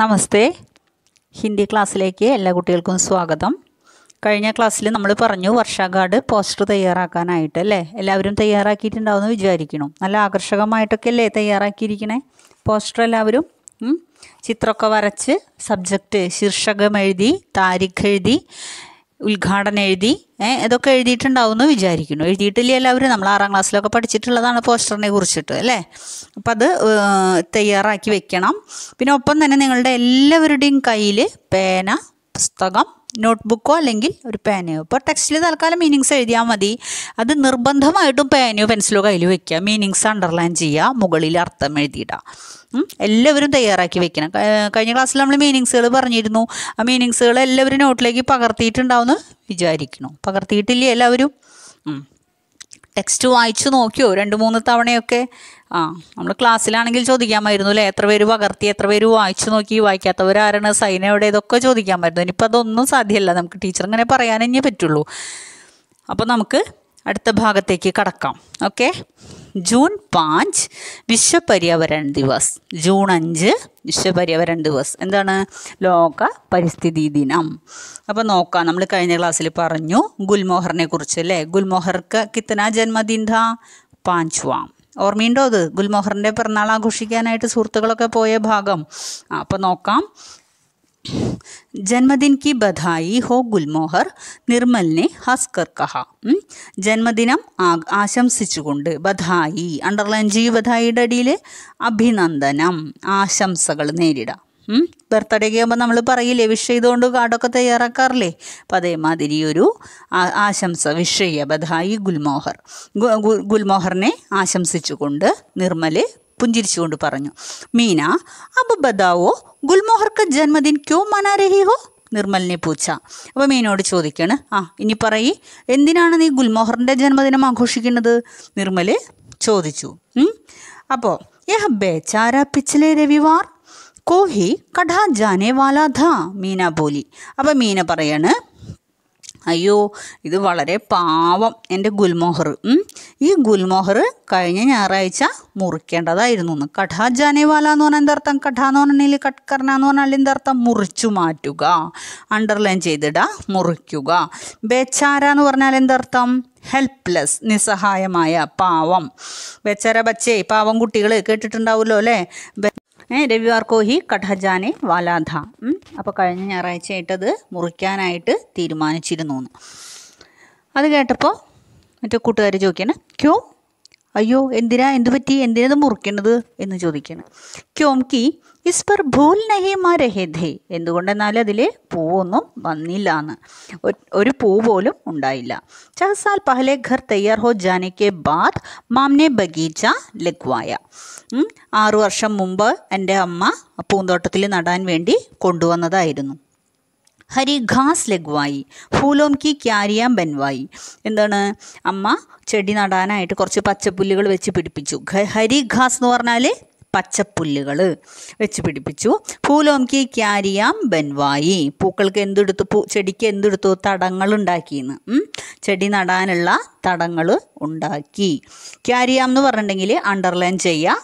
നമസ്തേ ഹിന്ദി ക്ലാസ്സിലേക്ക് എല്ലാ കുട്ടികൾക്കും സ്വാഗതം കഴിഞ്ഞ ക്ലാസ്സിൽ നമ്മൾ പറഞ്ഞു വർഷാകാർഡ് പോസ്റ്റർ തയ്യാറാക്കാനായിട്ട് അല്ലേ എല്ലാവരും തയ്യാറാക്കിയിട്ടുണ്ടാവുമെന്ന് വിചാരിക്കണം നല്ല ആകർഷകമായിട്ടൊക്കെ അല്ലേ തയ്യാറാക്കിയിരിക്കണേ പോസ്റ്റർ എല്ലാവരും ചിത്രമൊക്കെ വരച്ച് സബ്ജക്റ്റ് ശീർഷകം എഴുതി താരിഖ് എഴുതി ഉദ്ഘാടനം എഴുതി ഇതൊക്കെ എഴുതിയിട്ടുണ്ടാവും എന്ന് വിചാരിക്കുന്നു എഴുതിയിട്ടില്ല എല്ലാവരും നമ്മൾ ആറാം ക്ലാസ്സിലൊക്കെ പഠിച്ചിട്ടുള്ളതാണ് പോസ്റ്ററിനെ കുറിച്ചിട്ട് അല്ലേ അപ്പം അത് തയ്യാറാക്കി വെക്കണം പിന്നെ ഒപ്പം തന്നെ നിങ്ങളുടെ എല്ലാവരുടെയും കയ്യിൽ പേന പുസ്തകം നോട്ട്ബുക്കോ അല്ലെങ്കിൽ ഒരു പേനയോ ഇപ്പോൾ ടെക്സ്റ്റിൽ തൽക്കാലം മീനിങ്സ് എഴുതിയാൽ മതി അത് നിർബന്ധമായിട്ടും പേനയോ പെൻസിലോ കയ്യിൽ വയ്ക്കുക മീനിങ്സ് അണ്ടർലൈൻ ചെയ്യുക മുകളിൽ അർത്ഥം എഴുതിയിടുക എല്ലാവരും തയ്യാറാക്കി വെക്കണം കഴിഞ്ഞ ക്ലാസ്സിൽ നമ്മൾ മീനിങ്സുകൾ പറഞ്ഞിരുന്നു ആ മീനിങ്സുകൾ എല്ലാവരും നോട്ടിലേക്ക് പകർത്തിയിട്ടുണ്ടാവുമെന്ന് വിചാരിക്കണം പകർത്തിയിട്ടില്ലേ എല്ലാവരും ടെക്സ്റ്റ് വായിച്ചു നോക്കിയോ രണ്ട് മൂന്ന് തവണയൊക്കെ ആ നമ്മൾ ക്ലാസ്സിലാണെങ്കിൽ ചോദിക്കാമായിരുന്നു അല്ലേ എത്ര പേര് പകർത്തി എത്ര പേര് വായിച്ചു നോക്കി വായിക്കാത്തവരാരാണ് സൈൻ എവിടെ ഇതൊക്കെ ചോദിക്കാമായിരുന്നു ഇനിയിപ്പോൾ അതൊന്നും സാധ്യമല്ല നമുക്ക് ടീച്ചർ ഇങ്ങനെ പറയാനേ പറ്റുള്ളൂ അപ്പോൾ നമുക്ക് അടുത്ത ഭാഗത്തേക്ക് കടക്കാം ഓക്കെ ജൂൺ പാഞ്ച് വിശ്വ പര്യാവരൺ ദിവസ് ജൂൺ അഞ്ച് വിശ്വ പര്യാവരൺ ദിവസ് എന്താണ് ലോക പരിസ്ഥിതി ദിനം അപ്പോൾ നോക്കാം നമ്മൾ കഴിഞ്ഞ ക്ലാസ്സിൽ പറഞ്ഞു ഗുൽമോഹറിനെ കുറിച്ച് അല്ലേ ഗുൽമോഹർക്ക് കിത്തന ജന്മദിൻ പാഞ്ച് വാം ഓർമ്മയുണ്ടോ അത് ഗുൽമോഹറിൻ്റെ പിറന്നാൾ ആഘോഷിക്കാനായിട്ട് സുഹൃത്തുക്കളൊക്കെ പോയ ഭാഗം അപ്പോൾ നോക്കാം जन्मदिन की बधाई हो ഗുൽമോഹർ നിർമ്മലിനെ ഹസ്കർ കഹ ജന്മദിനം ആശംസിച്ചുകൊണ്ട് ബധായി അണ്ടർലൈൻ ജി ബധായിയുടെ അടിയിൽ അഭിനന്ദനം ആശംസകൾ നേരിടാം ബർത്ത്ഡേക്ക് ആകുമ്പോൾ നമ്മൾ പറയില്ലേ വിഷ് ചെയ്തുകൊണ്ട് കാർഡൊക്കെ തയ്യാറാക്കാറില്ലേ അപ്പം അതേമാതിരി ഒരു ആശംസ വിഷ് ബധായി ഗുൽമോഹർ ഗുൽമോഹറിനെ ആശംസിച്ചുകൊണ്ട് നിർമ്മൽ പുഞ്ചിരിച്ചുകൊണ്ട് പറഞ്ഞു മീന അബ് ബദാവോ ഗുൽമോഹർക്ക് ജന്മദിൻ ക്യോ മനാരഹി രഹി ഹോ നിർമ്മലിനെ പൂച്ച അപ്പോൾ മീനോട് ചോദിക്കാണ് ആ ഇനി പറയി എന്തിനാണ് നീ ഗുൽമോഹറിൻ്റെ ജന്മദിനം ആഘോഷിക്കുന്നത് നിർമ്മൽ ചോദിച്ചു അപ്പോൾ യഹ് ബേച്ചാര പിച്ചിലെ രവിവാർ കോഹി കഠാ ജാനേ വാലാധ മീന പോലി അപ്പോൾ മീന പറയാണ് അയ്യോ ഇത് വളരെ പാവം എൻ്റെ ഗുൽമോഹർ ഈ ഗുൽമോഹർ കഴിഞ്ഞ ഞായറാഴ്ച മുറിക്കേണ്ടതായിരുന്നു എന്ന് കഠാ ജാനേവാല എന്ന് പറഞ്ഞാൽ എന്തർത്ഥം കഠാ എന്ന് പറഞ്ഞില്ല കട്ട്കർണ എന്ന് പറഞ്ഞാൽ എന്തർത്ഥം മുറിച്ചു മാറ്റുക അണ്ടർലൈൻ ചെയ്തിടുക മുറിക്കുക ബേച്ചാര എന്ന് പറഞ്ഞാൽ എന്തർത്ഥം ഹെൽപ്ലെസ് നിസ്സഹായമായ പാവം ബേച്ചാര ബച്ചേ പാവം കുട്ടികൾ കേട്ടിട്ടുണ്ടാവുമല്ലോ അല്ലേ രവിവാർക്കോ ഹി കഠജാനെ വാലാധ അപ്പോൾ കഴിഞ്ഞ ഞായറാഴ്ച ആയിട്ടത് മുറിക്കാനായിട്ട് തീരുമാനിച്ചിരുന്നു അത് കേട്ടപ്പോൾ മറ്റേ കൂട്ടുകാർ ചോദിക്കണേ ക്യൂ അയ്യോ എന്തിനാ എന്തു പറ്റി എന്തിനത് മുറിക്കണത് എന്ന് ചോദിക്കണം ക്യോംകി ഇസ് പർ ഭൂൽ നഹി മരഹേധേ എന്തുകൊണ്ടെന്നാൽ അതിൽ പൂവൊന്നും വന്നില്ല എന്ന് ഒരു പൂ പോലും ഉണ്ടായില്ല ചഹസാൽ പഹലെ ഘർ തയ്യാർ ഹോ ജാനയ്ക്ക് ബാദ് മാംനെ ബഗീച്ച ലഗ്വായ ആറു വർഷം മുമ്പ് എൻ്റെ അമ്മ പൂന്തോട്ടത്തിൽ നടാൻ വേണ്ടി കൊണ്ടുവന്നതായിരുന്നു ഹരി ഘാസ് ലഘുവായി ഫൂലോം കി ക്യാരിയാം ബെൻവായി എന്താണ് അമ്മ ചെടി നടാനായിട്ട് കുറച്ച് പച്ചപ്പുല്ലുകൾ വെച്ച് പിടിപ്പിച്ചു ഹരി ഘാസ് എന്ന് പറഞ്ഞാൽ പച്ചപ്പുല്ലുകൾ വെച്ച് പിടിപ്പിച്ചു കി ക്യാരിയാം ബെൻവായി പൂക്കൾക്ക് എന്തെടുത്തു പൂ ചെടിക്ക് എന്തെടുത്തു തടങ്ങൾ ഉണ്ടാക്കിയെന്ന് ചെടി നടാനുള്ള തടങ്ങൾ ഉണ്ടാക്കി ക്യാരിയാം എന്ന് പറഞ്ഞിട്ടുണ്ടെങ്കിൽ അണ്ടർലൈൻ ചെയ്യുക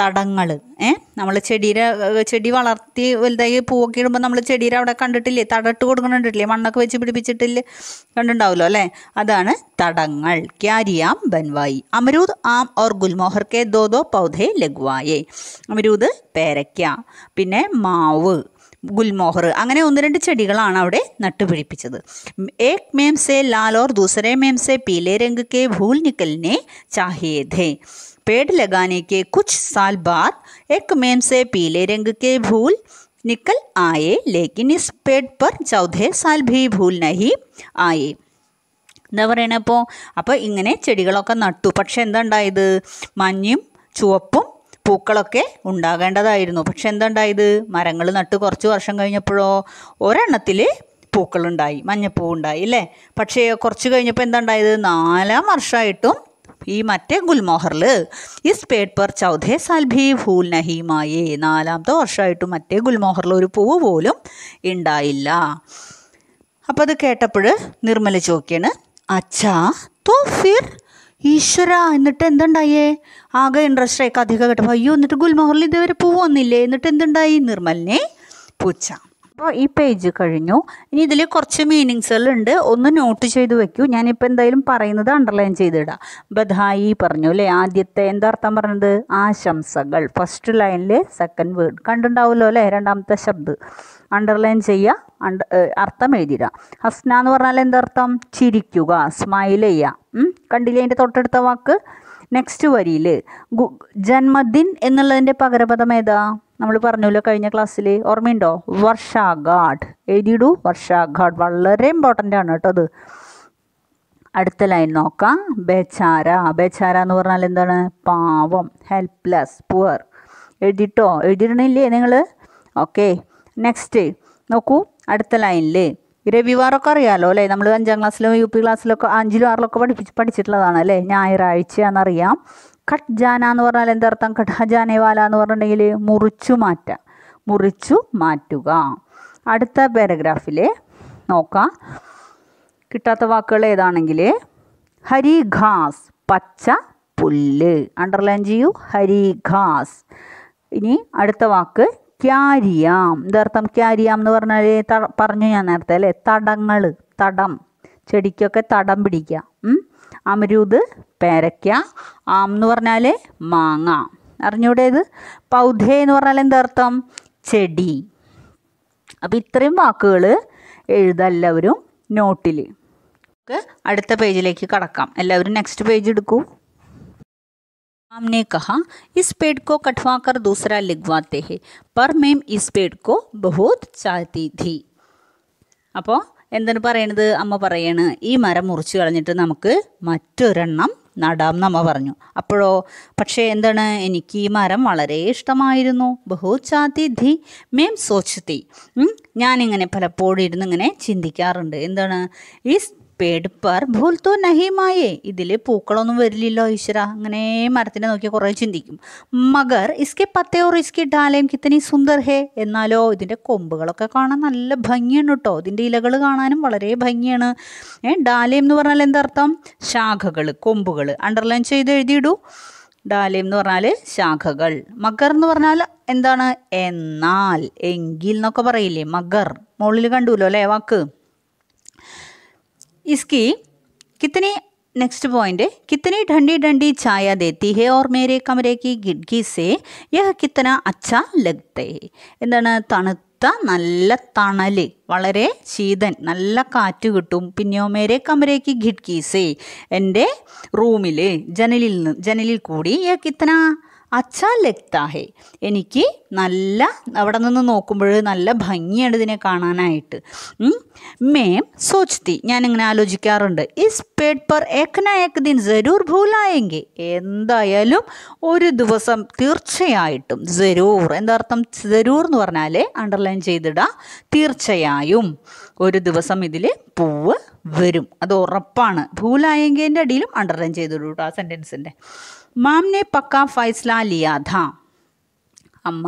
തടങ്ങൾ ഏ നമ്മൾ ചെടിയുടെ ചെടി വളർത്തി വലുതായി പൂവൊക്കെ ഇടുമ്പോൾ നമ്മൾ ചെടിയുടെ അവിടെ കണ്ടിട്ടില്ലേ തടട്ട് കൊടുക്കണിട്ടില്ലേ മണ്ണൊക്കെ വെച്ച് പിടിപ്പിച്ചിട്ടില്ലേ കണ്ടിട്ടുണ്ടാവുമല്ലോ അല്ലേ അതാണ് തടങ്ങൾ ക്യാരിയാം ബൻവായി അമരൂദ് ആം ഓർ ഗുൽമോഹർ കെ ദോ ദോ പൗധേ ലഘുവായേ അമരൂദ് പേരയ്ക്ക പിന്നെ മാവ് ഗുൽമോഹർ അങ്ങനെ ഒന്ന് രണ്ട് ചെടികളാണ് അവിടെ നട്ടുപിടിപ്പിച്ചത് ഏക് മേംസെ ലാലോർ ദൂസരെ മേംസെ സെ പീലെ രംഗ് കെ ഭൂൽ നിക്കലിനെ ചാഹിയേ ധേ पेड़ लगाने के कुछ साल बाद एक मेम से पीले रंग के भूल निकल आए लेकिन इस पेड़ पर चौदह साल भी എന്താ പറയണപ്പോൾ അപ്പോൾ ഇങ്ങനെ ചെടികളൊക്കെ നട്ടു പക്ഷെ എന്താ ഉണ്ടായത് മഞ്ഞും ചുവപ്പും പൂക്കളൊക്കെ ഉണ്ടാകേണ്ടതായിരുന്നു പക്ഷെ എന്തുണ്ടായത് മരങ്ങൾ നട്ട് കുറച്ച് വർഷം കഴിഞ്ഞപ്പോഴോ ഒരെണ്ണത്തിൽ പൂക്കളുണ്ടായി മഞ്ഞപ്പൂ ഉണ്ടായി അല്ലേ പക്ഷേ കുറച്ച് കഴിഞ്ഞപ്പോൾ എന്തുണ്ടായത് നാലാം വർഷമായിട്ടും ഈ മറ്റേ ഗുൽമോഹറിൽ ഈ സ്പേഡ് പെർ ചൗധേ സാൽഭി ഫൂൽ നഹീമായേ നാലാമത്തെ വർഷമായിട്ടും മറ്റേ ഗുൽമോഹറിൽ ഒരു പൂവ് പോലും ഉണ്ടായില്ല അപ്പോൾ അത് കേട്ടപ്പോൾ നിർമ്മല ചോദിക്കാണ് അച്ഛാ തോ ഫിർ ഈശ്വര എന്നിട്ട് എന്തുണ്ടായേ ആകെ ഇൻട്രസ്റ്റ് ആയി കഥ കേട്ടപ്പോൾ അയ്യോ എന്നിട്ട് ഗുൽമഹറിൽ ഇതുവരെ പോവുന്നില്ലേ എന്നിട്ട് എന്തുണ്ടായി നിർമ്മലിനെ പൂച്ച അപ്പോൾ ഈ പേജ് കഴിഞ്ഞു ഇനി ഇതിൽ കുറച്ച് മീനിങ്സുകളുണ്ട് ഒന്ന് നോട്ട് ചെയ്ത് വെക്കൂ ഞാനിപ്പോൾ എന്തായാലും പറയുന്നത് അണ്ടർലൈൻ ചെയ്തിടാം ബധായി പറഞ്ഞു അല്ലേ ആദ്യത്തെ എന്താ അർത്ഥം പറഞ്ഞത് ആശംസകൾ ഫസ്റ്റ് ലൈനിലെ സെക്കൻഡ് വേർഡ് കണ്ടുണ്ടാവുമല്ലോ അല്ലേ രണ്ടാമത്തെ ശബ്ദ് അണ്ടർലൈൻ ചെയ്യുക അർത്ഥം എഴുതിയിടാം ഹസ്ന എന്ന് പറഞ്ഞാൽ എന്താർത്ഥം ചിരിക്കുക സ്മൈൽ ചെയ്യുക കണ്ടില്ലേ അതിൻ്റെ തൊട്ടടുത്ത വാക്ക് നെക്സ്റ്റ് വരിയിൽ ജന്മദിൻ എന്നുള്ളതിൻ്റെ പകരപദം ഏതാ നമ്മൾ പറഞ്ഞല്ലോ കഴിഞ്ഞ ക്ലാസ്സിൽ ഓർമ്മയുണ്ടോ വർഷാഘാട് എഴുതിയിടു വർഷാഘാട് വളരെ ഇമ്പോർട്ടൻ്റ് ആണ് കേട്ടോ അത് അടുത്ത ലൈൻ നോക്കാം ബേച്ചാര ബേച്ചാര എന്ന് പറഞ്ഞാൽ എന്താണ് പാവം ഹെൽപ്ലെസ് പുവർ എഴുതിട്ടോ എഴുതിയിടണില്ലേ നിങ്ങൾ ഓക്കെ നെക്സ്റ്റ് നോക്കൂ അടുത്ത ലൈനിൽ രവിവാറൊക്കെ അറിയാമല്ലോ അല്ലേ നമ്മൾ അഞ്ചാം ക്ലാസ്സിലും യു പി ക്ലാസ്സിലൊക്കെ അഞ്ചിലും ആറിലൊക്കെ പഠിപ്പിച്ച് പഠിച്ചിട്ടുള്ളതാണ് അല്ലേ ഞായറാഴ്ച എന്നറിയാം കട്ട് ജാന എന്ന് പറഞ്ഞാൽ എന്തർത്ഥം ജാനേവാല എന്ന് പറഞ്ഞിട്ടുണ്ടെങ്കിൽ മുറിച്ചു മാറ്റുക മുറിച്ചു മാറ്റുക അടുത്ത പാരഗ്രാഫിൽ നോക്കാം കിട്ടാത്ത വാക്കുകൾ ഏതാണെങ്കിൽ ഹരി ഖാസ് പച്ച പുല്ല് അണ്ടർലൈൻ ചെയ്യൂ ഹരി ഖാസ് ഇനി അടുത്ത വാക്ക് ക്യാരിയാം ഇതർത്ഥം ക്യാരിയാം എന്ന് പറഞ്ഞാൽ പറഞ്ഞു ഞാൻ നേരത്തെ അല്ലേ തടങ്ങൾ തടം ചെടിക്കൊക്കെ തടം പിടിക്കുക അമരൂത് പേരയ്ക്ക ആം എന്ന് പറഞ്ഞാൽ മാങ്ങ അറിഞ്ഞൂടേത് പൗധേ എന്ന് പറഞ്ഞാൽ എന്തർത്ഥം ചെടി അപ്പം ഇത്രയും വാക്കുകൾ എഴുതല്ലവരും നോട്ടിൽ അടുത്ത പേജിലേക്ക് കടക്കാം എല്ലാവരും നെക്സ്റ്റ് പേജ് എടുക്കൂ राम ने कहा इस पेड़ को कटवा कर दूसरा लिखवाते हैं पर मैम इस पेड़ को बहुत चाहती थी അപ്പോൾ എന്താണ് പറയണത് അമ്മ പറയാണ് ഈ മരം മുറിച്ച് കളഞ്ഞിട്ട് നമുക്ക് മറ്റൊരെണ്ണം നടാം എന്ന് അമ്മ പറഞ്ഞു അപ്പോഴോ പക്ഷേ എന്താണ് എനിക്ക് ഈ മരം വളരെ ഇഷ്ടമായിരുന്നു ബഹുത് ചാത്തി ധി മേം തീ ഞാനിങ്ങനെ പലപ്പോഴും ഇരുന്ന് ഇങ്ങനെ ചിന്തിക്കാറുണ്ട് എന്താണ് ഈ പേടിപ്പാർ ഭൂൽത്തോ നഹിമായേ ഇതിൽ പൂക്കളൊന്നും വരില്ലല്ലോ ഈശ്വര അങ്ങനെ മരത്തിനെ നോക്കി കുറേ ചിന്തിക്കും മഗർ ഇസ്കെ ഓർ ഇസ്കെ ഡാലയും കിത്തനി സുന്ദർ ഹേ എന്നാലോ ഇതിൻ്റെ കൊമ്പുകളൊക്കെ കാണാൻ നല്ല ഭംഗിയാണ് കേട്ടോ ഇതിൻ്റെ ഇലകൾ കാണാനും വളരെ ഭംഗിയാണ് ഏ ഡാലയം എന്ന് പറഞ്ഞാൽ എന്തർത്ഥം ശാഖകൾ കൊമ്പുകൾ അണ്ടർലൈൻ ചെയ്ത് എഴുതിയിടൂ ഡാലയം എന്ന് പറഞ്ഞാൽ ശാഖകൾ മകർ എന്ന് പറഞ്ഞാൽ എന്താണ് എന്നാൽ എങ്കിൽ എന്നൊക്കെ പറയില്ലേ മകർ മുകളിൽ കണ്ടുല്ലോ അല്ലേ വാക്ക് इसकी कितने नेक्स्ट पॉइंट കിത്തനെ ठंडी ठंडी छाया देती है और मेरे कमरे की खिड़की से यह कितना अच्छा है എന്താണ് തണുത്ത നല്ല തണല് വളരെ ശീതൻ നല്ല കാറ്റ് കിട്ടും പിന്നെയോ മേരെ കമരേക്ക് ഘിഡ്കീസേ എൻ്റെ റൂമിൽ ജനലിൽ നിന്ന് ജനലിൽ കൂടി കിത്തന അച്ഛാ ലക്താഹേ എനിക്ക് നല്ല അവിടെ നിന്ന് നോക്കുമ്പോൾ നല്ല ഭംഗിയാണ് ഇതിനെ കാണാനായിട്ട് മേം സോച്ചി ഞാനിങ്ങനെ ആലോചിക്കാറുണ്ട് ഇസ് പേഡ് പർ ഏക്കന ദിൻ ജരൂർ ഭൂലായെങ്കിൽ എന്തായാലും ഒരു ദിവസം തീർച്ചയായിട്ടും ജരൂർ എന്താർത്ഥം ജരൂർ എന്ന് പറഞ്ഞാൽ അണ്ടർലൈൻ ചെയ്തിടാം തീർച്ചയായും ഒരു ദിവസം ഇതിൽ പൂവ് വരും അത് ഉറപ്പാണ് ഭൂലായങ്കേൻ്റെ അടിയിലും അണ്ടർലൈൻ ചെയ്തിട്ടു ആ സെൻറ്റൻസിൻ്റെ മാംനെ പക്ക ഫൈസ്ല ലിയാധ അമ്മ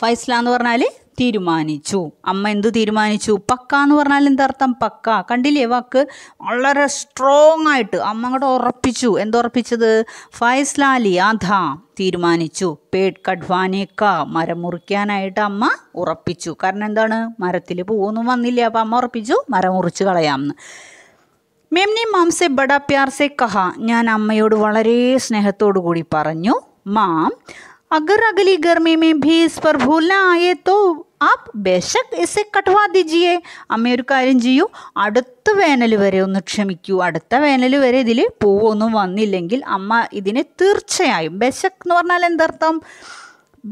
ഫൈസ്ല എന്ന് പറഞ്ഞാൽ തീരുമാനിച്ചു അമ്മ എന്ത് തീരുമാനിച്ചു പക്ക എന്ന് പറഞ്ഞാൽ എന്തർത്ഥം പക്ക കണ്ടില്ലേ വാക്ക് വളരെ സ്ട്രോങ് ആയിട്ട് അമ്മ അങ്ങോട്ട് ഉറപ്പിച്ചു എന്തുറപ്പിച്ചത് ഫൈസ്ലാലി ആധ തീരുമാനിച്ചു പേട് കഡ്വാനേക്ക മരം മുറിക്കാനായിട്ട് അമ്മ ഉറപ്പിച്ചു കാരണം എന്താണ് മരത്തിൽ പോകുന്നു വന്നില്ല അപ്പം അമ്മ ഉറപ്പിച്ചു മരം മുറിച്ച് കളയാമെന്ന് മെംനി മാംസെ ബഡ പ്യാർസെ കഹ ഞാൻ അമ്മയോട് വളരെ സ്നേഹത്തോടു കൂടി പറഞ്ഞു മാം अगर अगली गर्मी में ഭീസ് പർ पर भूल आए तो ആ बेशक ഇസെ कटवा ദിജിയെ അമ്മ ഒരു കാര്യം ചെയ്യൂ അടുത്ത വേനൽ വരെ ഒന്ന് ക്ഷമിക്കൂ അടുത്ത വേനൽ വരെ ഇതിൽ പൂവൊന്നും വന്നില്ലെങ്കിൽ അമ്മ ഇതിനെ തീർച്ചയായും ബെശക് എന്ന് പറഞ്ഞാൽ എന്തർത്ഥം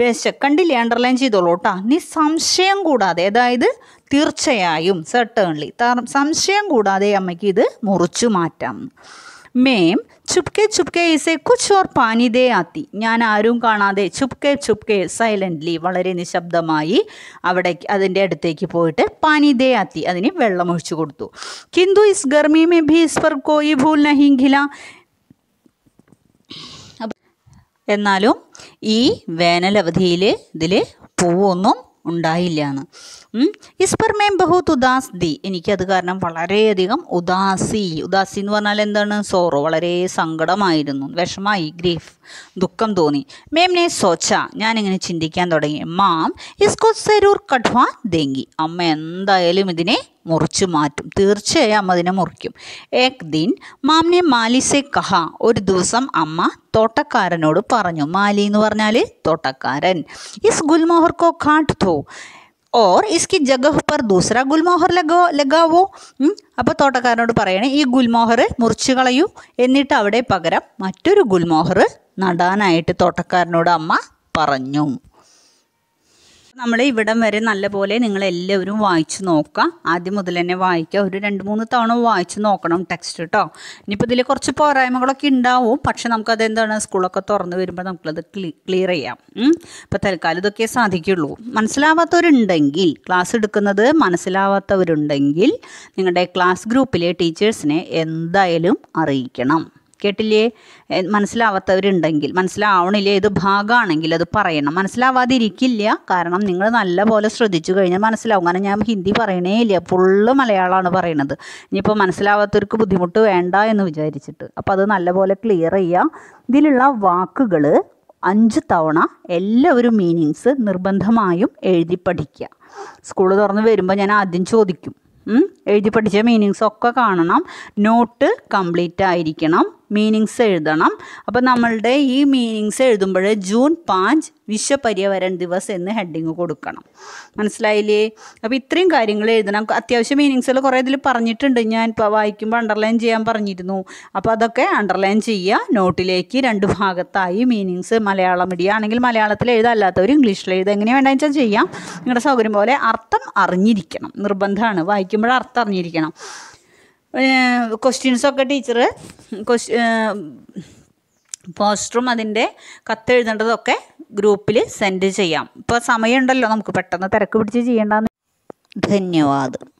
ബെശക് കണ്ടില്ലേ അണ്ടർലൈൻ ചെയ്തോളൂ കേട്ടോ നീ സംശയം കൂടാതെ അതായത് തീർച്ചയായും സെർട്ടേൺലി സംശയം കൂടാതെ അമ്മയ്ക്ക് ഇത് മുറിച്ചു മാറ്റാം മേം ചുപ്കെ ചുപ്കെ ഇസെ കുച്ച് ഓർ പാനിതേ ആത്തി ഞാൻ ആരും കാണാതെ ചുപ്കെ ചുപ്കെ സൈലൻ്റ്ലി വളരെ നിശബ്ദമായി അവിടെ അതിൻ്റെ അടുത്തേക്ക് പോയിട്ട് പാനിതേ ആത്തി അതിന് വെള്ളം ഒഴിച്ചു കൊടുത്തു കിന്തു ഇസ് ഗർമി മേ ഭീ ഇസ് പർ കോയി ഭൂൽ നഹിങ്കില എന്നാലും ഈ വേനലവധിയിൽ ഇതിൽ പൂവൊന്നും ഉണ്ടായില്ല എന്ന് ഇസ്പർമേം ബഹുത്ത് ഉദാസ് ദി എനിക്കത് കാരണം വളരെയധികം ഉദാസി ഉദാസി എന്ന് പറഞ്ഞാൽ എന്താണ് സോറോ വളരെ സങ്കടമായിരുന്നു വിഷമായി ഗ്രീഫ് ദുഃഖം തോന്നി മേംനെ സോച്ച ഞാനിങ്ങനെ ചിന്തിക്കാൻ തുടങ്ങി മാം ഇസ്കോ സരൂർ കഠ്വാൻ ദേങ്കി അമ്മ എന്തായാലും ഇതിനെ മുറിച്ചു മാറ്റും തീർച്ചയായും അമ്മ അതിനെ മുറിക്കും ഏക് ദിൻ മാമിനെ മാലിസെ കഹ ഒരു ദിവസം അമ്മ തോട്ടക്കാരനോട് പറഞ്ഞു മാലി എന്ന് പറഞ്ഞാൽ തോട്ടക്കാരൻ ഇസ് ഗുൽമോഹർക്കോ കോ തോ ഓർ ഇസ്കി ജഗഹ് പർ ദൂസറ ഗുൽമോഹർ ലഗോ ലഗാവോ അപ്പോൾ തോട്ടക്കാരനോട് പറയണേ ഈ ഗുൽമോഹർ മുറിച്ചു കളയൂ എന്നിട്ട് അവിടെ പകരം മറ്റൊരു ഗുൽമോഹർ നടാനായിട്ട് തോട്ടക്കാരനോട് അമ്മ പറഞ്ഞു നമ്മൾ ഇവിടം വരെ നല്ലപോലെ എല്ലാവരും വായിച്ച് നോക്കുക ആദ്യം മുതൽ തന്നെ വായിക്കുക ഒരു രണ്ട് മൂന്ന് തവണ വായിച്ച് നോക്കണം ടെക്സ്റ്റ് കേട്ടോ ഇനിയിപ്പോൾ ഇതിൽ കുറച്ച് പോരായ്മകളൊക്കെ ഉണ്ടാവും പക്ഷെ നമുക്കത് എന്താണ് സ്കൂളൊക്കെ തുറന്ന് വരുമ്പോൾ നമുക്കത് ക്ലിയർ ചെയ്യാം ഇപ്പോൾ തൽക്കാലം ഇതൊക്കെ സാധിക്കുള്ളൂ മനസ്സിലാവാത്തവരുണ്ടെങ്കിൽ ക്ലാസ് എടുക്കുന്നത് മനസ്സിലാവാത്തവരുണ്ടെങ്കിൽ നിങ്ങളുടെ ക്ലാസ് ഗ്രൂപ്പിലെ ടീച്ചേഴ്സിനെ എന്തായാലും അറിയിക്കണം കേട്ടില്ലേ മനസ്സിലാവാത്തവരുണ്ടെങ്കിൽ മനസ്സിലാവണില്ലേ ഇത് ഭാഗമാണെങ്കിൽ അത് പറയണം മനസ്സിലാവാതിരിക്കില്ല കാരണം നിങ്ങൾ നല്ലപോലെ ശ്രദ്ധിച്ചു കഴിഞ്ഞാൽ മനസ്സിലാവും കാരണം ഞാൻ ഹിന്ദി പറയണേ ഇല്ല ഫുള്ള് മലയാളമാണ് പറയണത് ഇനിയിപ്പോൾ മനസ്സിലാവാത്തവർക്ക് ബുദ്ധിമുട്ട് വേണ്ട എന്ന് വിചാരിച്ചിട്ട് അപ്പോൾ അത് നല്ലപോലെ ക്ലിയർ ചെയ്യുക ഇതിലുള്ള വാക്കുകൾ അഞ്ച് തവണ എല്ലാവരും മീനിങ്സ് നിർബന്ധമായും എഴുതി പഠിക്കുക സ്കൂൾ തുറന്ന് വരുമ്പോൾ ഞാൻ ആദ്യം ചോദിക്കും എഴുതി പഠിച്ച മീനിങ്സ് ഒക്കെ കാണണം നോട്ട് കംപ്ലീറ്റ് ആയിരിക്കണം മീനിങ്സ് എഴുതണം അപ്പോൾ നമ്മളുടെ ഈ മീനിങ്സ് എഴുതുമ്പോൾ ജൂൺ പാഞ്ച് വിശ്വപര്യവരൻ ദിവസ് എന്ന് ഹെഡിങ് കൊടുക്കണം മനസ്സിലായില്ലേ അപ്പോൾ ഇത്രയും കാര്യങ്ങൾ എഴുതണം അത്യാവശ്യം മീനിങ്സുകൾ കുറേ ഇതിൽ പറഞ്ഞിട്ടുണ്ട് ഞാൻ ഇപ്പോൾ വായിക്കുമ്പോൾ അണ്ടർലൈൻ ചെയ്യാൻ പറഞ്ഞിരുന്നു അപ്പോൾ അതൊക്കെ അണ്ടർലൈൻ ചെയ്യുക നോട്ടിലേക്ക് രണ്ട് ഭാഗത്തായി മീനിങ്സ് മലയാളം ഇടുക ആണെങ്കിൽ മലയാളത്തിൽ എഴുതല്ലാത്തവർ ഇംഗ്ലീഷിൽ എഴുതുക എങ്ങനെ വേണമെന്ന് വെച്ചാൽ ചെയ്യാം നിങ്ങളുടെ സൗകര്യം പോലെ അർത്ഥം അറിഞ്ഞിരിക്കണം നിർബന്ധമാണ് വായിക്കുമ്പോൾ അർത്ഥം അറിഞ്ഞിരിക്കണം ക്വസ്റ്റ്യൻസൊക്കെ ടീച്ചർ പോസ്റ്ററും അതിൻ്റെ കത്തെഴുതേണ്ടതൊക്കെ ഗ്രൂപ്പിൽ സെൻഡ് ചെയ്യാം ഇപ്പോൾ സമയമുണ്ടല്ലോ നമുക്ക് പെട്ടെന്ന് തിരക്ക് പിടിച്ച് ചെയ്യേണ്ടെന്ന് ധന്യവാദം